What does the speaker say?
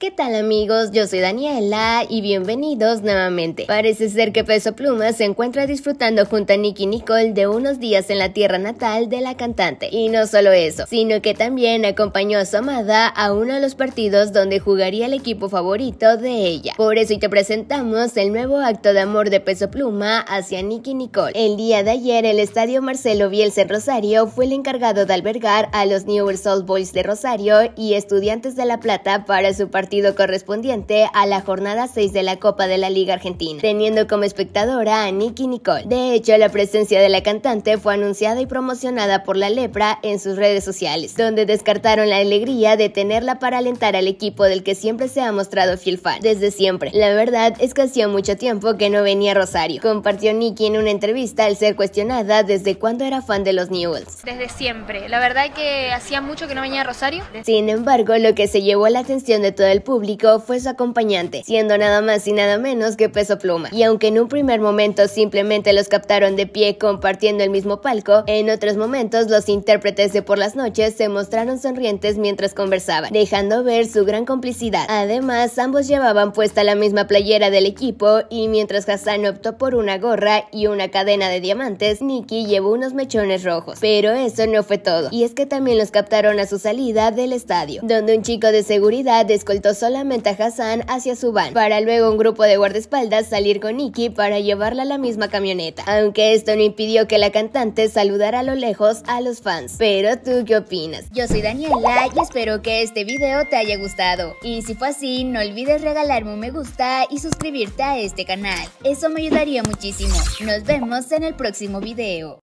¿Qué tal amigos? Yo soy Daniela y bienvenidos nuevamente. Parece ser que Peso Pluma se encuentra disfrutando junto a Nicky Nicole de unos días en la tierra natal de la cantante. Y no solo eso, sino que también acompañó a su amada a uno de los partidos donde jugaría el equipo favorito de ella. Por eso hoy te presentamos el nuevo acto de amor de Peso Pluma hacia Nicky Nicole. El día de ayer el estadio Marcelo Bielsa Rosario fue el encargado de albergar a los New Soul Boys de Rosario y Estudiantes de La Plata para su partido correspondiente a la jornada 6 de la Copa de la Liga Argentina, teniendo como espectadora a Nicky Nicole. De hecho, la presencia de la cantante fue anunciada y promocionada por la Lepra en sus redes sociales, donde descartaron la alegría de tenerla para alentar al equipo del que siempre se ha mostrado fiel fan, desde siempre. La verdad es que hacía mucho tiempo que no venía Rosario, compartió Nicky en una entrevista al ser cuestionada desde cuándo era fan de los Newells. Desde siempre, la verdad que hacía mucho que no venía Rosario. Sin embargo, lo que se llevó la atención de todo el público fue su acompañante, siendo nada más y nada menos que Peso Pluma. Y aunque en un primer momento simplemente los captaron de pie compartiendo el mismo palco, en otros momentos los intérpretes de Por las Noches se mostraron sonrientes mientras conversaban, dejando ver su gran complicidad. Además, ambos llevaban puesta la misma playera del equipo y mientras Hassan optó por una gorra y una cadena de diamantes, Nicky llevó unos mechones rojos. Pero eso no fue todo, y es que también los captaron a su salida del estadio, donde un chico de seguridad descoltó solamente a Hassan hacia su van, para luego un grupo de guardaespaldas salir con Nikki para llevarla a la misma camioneta, aunque esto no impidió que la cantante saludara a lo lejos a los fans. Pero tú qué opinas? Yo soy Daniela y espero que este video te haya gustado. Y si fue así, no olvides regalarme un me gusta y suscribirte a este canal. Eso me ayudaría muchísimo. Nos vemos en el próximo video.